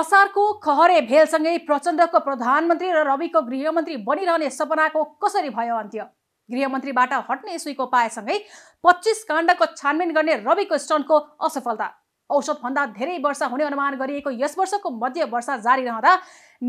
असारको खहरे भेलसँगै प्रचण्डको प्रधानमन्त्री र रविको गृहमन्त्री बनिरहने सपनाको कसरी भयो अन्त्य गृहमन्त्रीबाट हट्ने सुईको पाएसँगै पच्चिस काण्डको छानबिन गर्ने रविको स्टन्टको असफलता औसतभन्दा धेरै वर्षा हुने अनुमान गरिएको यस वर्षको मध्य वर्षा जारी रहँदा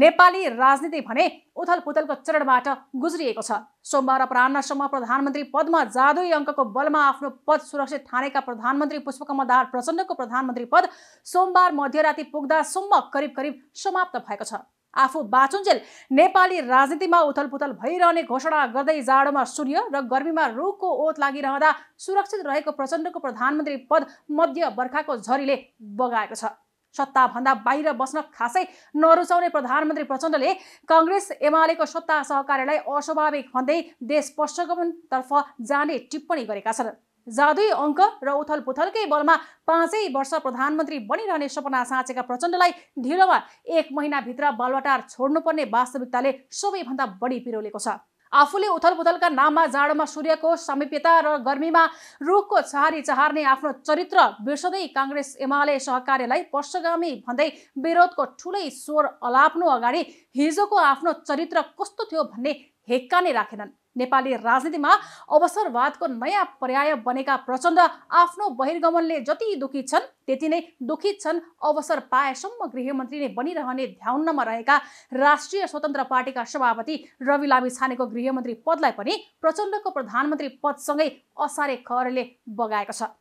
नेपाली राजनीति भने उथलपुथलको चरणबाट गुज्रिएको छ सोमबार अपराह्नसम्म प्रधानमन्त्री पदमा जादुई अङ्कको बलमा आफ्नो पद सुरक्षित ठानेका प्रधानमन्त्री पुष्पकमल दाहाल प्रचण्डको प्रधानमन्त्री पद सोमबार मध्यराति पुग्दासम्म करिब करिब समाप्त भएको छ आफू बाचुन्जेल नेपाली राजनीतिमा उथलपुथल भइरहने घोषणा गर्दै जाडोमा सूर्य र गर्मीमा रुखको ओत लागिरहँदा सुरक्षित रहेको प्रचण्डको प्रधानमन्त्री पद मध्य बर्खाको झरीले बगाएको छ सत्ताभन्दा बाहिर बस्न खासै नरुचाउने प्रधानमन्त्री प्रचण्डले कङ्ग्रेस एमालेको सत्ता सहकार्यलाई अस्वाभाविक भन्दै देश पश्चगमनतर्फ जाने टिप्पणी गरेका छन् जादुई अङ्क र उथल पुथलकै बलमा पाँचै वर्ष प्रधानमन्त्री बनिरहने सपना साँचेका प्रचण्डलाई ढिलोमा एक महिनाभित्र बालवाटार छोड्नुपर्ने वास्तविकताले सबैभन्दा बढी पिरोलेको छ आफूले उथलपुथलका नाममा जाडोमा सूर्यको समीप्यता र गर्मीमा रुखको छहारी चहार्ने आफ्नो चरित्र बिर्सदै काङ्ग्रेस एमाले सहकार्यलाई पर्षगामी भन्दै विरोधको ठुलै स्वर अलाप्नु अगाडि हिजोको आफ्नो चरित्र कस्तो थियो भन्ने हेक्का नै राखेनन् नेपाली राजनीतिमा अवसरवादको नयाँ पर्याय बनेका प्रचण्ड आफ्नो बहिर्गमनले जति दुखी छन् त्यति नै दुखी छन् अवसर पाएसम्म गृहमन्त्री नै बनिरहने ध्याउनमा रहेका राष्ट्रिय स्वतन्त्र पार्टीका सभापति रवि लामी छानेको गृहमन्त्री पदलाई पनि प्रचण्डको प्रधानमन्त्री पदसँगै असारे खरले बगाएको छ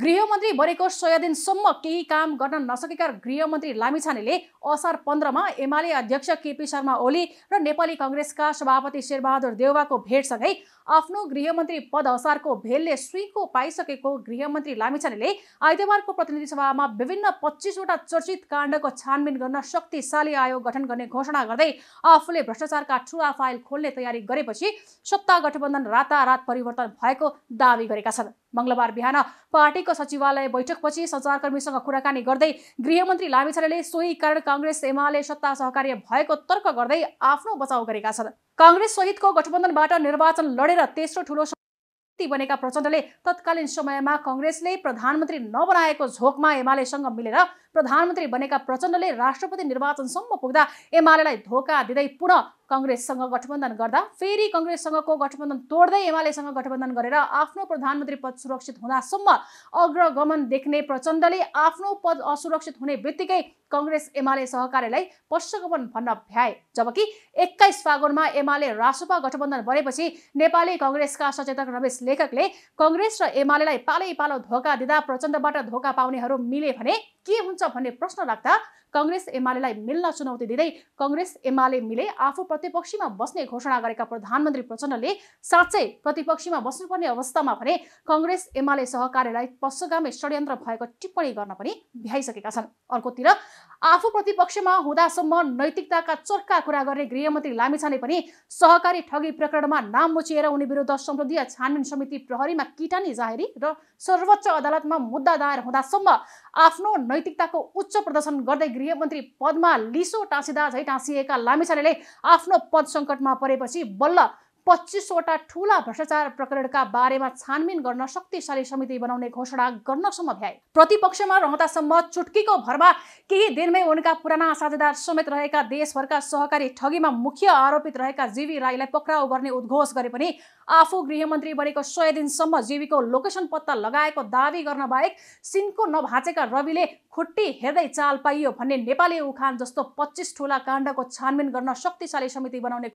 गृहमन्त्री बनेको सय दिनसम्म केही काम गर्न नसकेका गृहमन्त्री लामिछानेले असार पन्ध्रमा एमाले अध्यक्ष केपी शर्मा ओली र नेपाली कङ्ग्रेसका सभापति शेरबहादुर देउवाको भेटसँगै आफ्नो गृहमन्त्री पद असारको भेलले सुइको पाइसकेको गृहमन्त्री लामिछानेले आइतबारको प्रतिनिधि सभामा विभिन्न पच्चिसवटा चर्चित काण्डको छानबिन गर्न शक्तिशाली आयोग गठन गर्ने घोषणा गर्दै आफूले भ्रष्टाचारका ठुला फाइल खोल्ने तयारी गरेपछि सत्ता गठबन्धन रातारात परिवर्तन भएको दावी गरेका छन् मङ्गलबार बिहान पार्टी पालिक सचिवालय बैठकपछि सञ्चारकर्मीसँग कुराकानी गर्दै गृहमन्त्री लामिछानेले सोही कारण काङ्ग्रेस एमाले सत्ता सहकार्य भएको तर्क गर्दै आफ्नो बचाउ गरेका छन् काङ्ग्रेस सहितको गठबन्धनबाट निर्वाचन लडेर तेस्रो ठुलो बनेका प्रचण्डले तत्कालीन समयमा कङ्ग्रेसले प्रधानमन्त्री नबनाएको झोकमा एमालेसँग मिलेर प्रधानमन्त्री बनेका प्रचण्डले राष्ट्रपति निर्वाचनसम्म पुग्दा एमालेलाई धोका दिँदै पुनः कङ्ग्रेससँग गठबन्धन गर्दा फेरि कङ्ग्रेससँगको गठबन्धन तोड्दै एमालेसँग गठबन्धन गरेर आफ्नो प्रधानमन्त्री पद सुरक्षित हुँदासम्म अग्रगमन देख्ने प्रचण्डले आफ्नो पद असुरक्षित हुने बित्तिकै कङ्ग्रेस एमाले सहकार्यलाई पश्चगमन भन्न भ्याए जबकि एक्काइस फागुनमा एमाले रासोपा गठबन्धन बनेपछि नेपाली कङ्ग्रेसका सचेतक रमेश लेखकले कङ्ग्रेस र एमालेलाई पालै पालो धोका दिँदा प्रचण्डबाट धोका पाउनेहरू मिले भने के हुन्छ हुन्छ भन्ने प्रश्न राख्दा कङ्ग्रेस एमालेलाई मिल्न चुनौती दिँदै कङ्ग्रेस एमाले मिले आफू प्रतिपक्षीमा बस्ने घोषणा गरेका प्रधानमन्त्री प्रचण्डले साँच्चै प्रतिपक्षीमा बस्नुपर्ने अवस्थामा भने कङ्ग्रेस एमाले सहकार्यलाई पश्चगामी षड्यन्त्र भएको टिप्पणी गर्न पनि भ्याइसकेका छन् अर्कोतिर आफू प्रतिपक्षमा हुँदासम्म नैतिकताका चर्का कुरा गर्ने गृहमन्त्री लामिछाने पनि सहकारी ठगी प्रकरणमा नाम मुचिएर उनी विरुद्ध संसदीय छानबिन समिति प्रहरीमा किटानी जाहेरी र सर्वोच्च अदालतमा मुद्दा दायर हुँदासम्म आफ्नो नैतिकताको उच्च प्रदर्शन गर्दै गृहमन्त्री पदमा लिसो टाँसिँदा झै टाँसिएका लामिछानेले आफ्नो पद सङ्कटमा परेपछि बल्ल पच्चिसवटा ठुला भ्रष्टाचार प्रकरणका बारेमा छानबिन गर्न शक्तिशाली समिति बनाउने घोषणा गर्नसम्म भ्याए प्रतिपक्षमा रहँदासम्म चुटकीको भरमा केही दिनमै उनका पुराना साझेदार समेत रहेका देशभरका सहकारी ठगीमा मुख्य आरोपित रहेका जीवी राईलाई पक्राउ गर्ने उद्घोष गरे पनि आफू गृहमन्त्री बनेको सय दिनसम्म जीवीको लोकेसन पत्ता लगाएको दावी गर्न बाहेक सिनको नभाँचेका रविले खुट्टी हेर्दै चाल पाइयो भन्ने नेपाली उखान जस्तो पच्चिस ठुला काण्डको छानबिन गर्न शक्तिशाली समिति बनाउने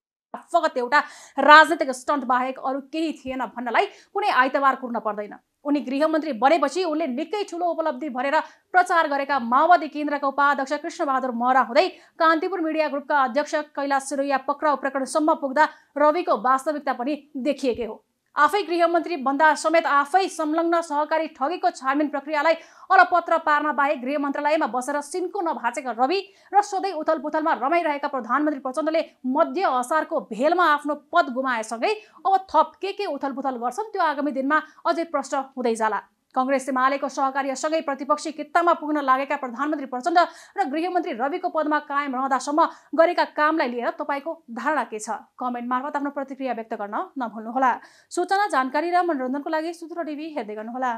फगत एउटा राजनैतिक स्टन्ट बाहेक अरू केही थिएन भन्नलाई कुनै आइतबार कुर्न पर्दैन उनी गृहमन्त्री बनेपछि उनले निकै ठुलो उपलब्धि भनेर प्रचार गरेका माओवादी केन्द्रका उपाध्यक्ष कृष्णबहादुर महरा हुँदै कान्तिपुर मिडिया ग्रुपका अध्यक्ष कैलाश सिरोया पक्राउ प्रकरणसम्म पुग्दा रविको वास्तविकता पनि देखिएकै हो आफै गृहमन्त्री बन्दा समेत आफै संलग्न सहकारी ठगेको छानबिन प्रक्रियालाई अलपत्र पार्न बाहेक गृह मन्त्रालयमा बसेर सिन्को नभाचेका रवि र सधैँ उथलपुथलमा रमाइरहेका प्रधानमन्त्री प्रचण्डले मध्य असारको भेलमा आफ्नो पद गुमाएसँगै अब थप के के उथलपुथल गर्छन् त्यो आगामी दिनमा अझै प्रश्न हुँदै जाला कङ्ग्रेस एमालेको सहकार्यसँगै प्रतिपक्षी कित्तामा पुग्न लागेका प्रधानमन्त्री प्रचण्ड र गृहमन्त्री रविको पदमा कायम रहँदासम्म गरेका कामलाई लिएर तपाईँको धारणा के छ कमेन्ट मार्फत आफ्नो प्रतिक्रिया व्यक्त गर्न नभुल्नुहोला सूचना जानकारी र मनोरञ्जनको लागि सूत्र टिभी हेर्दै गर्नुहोला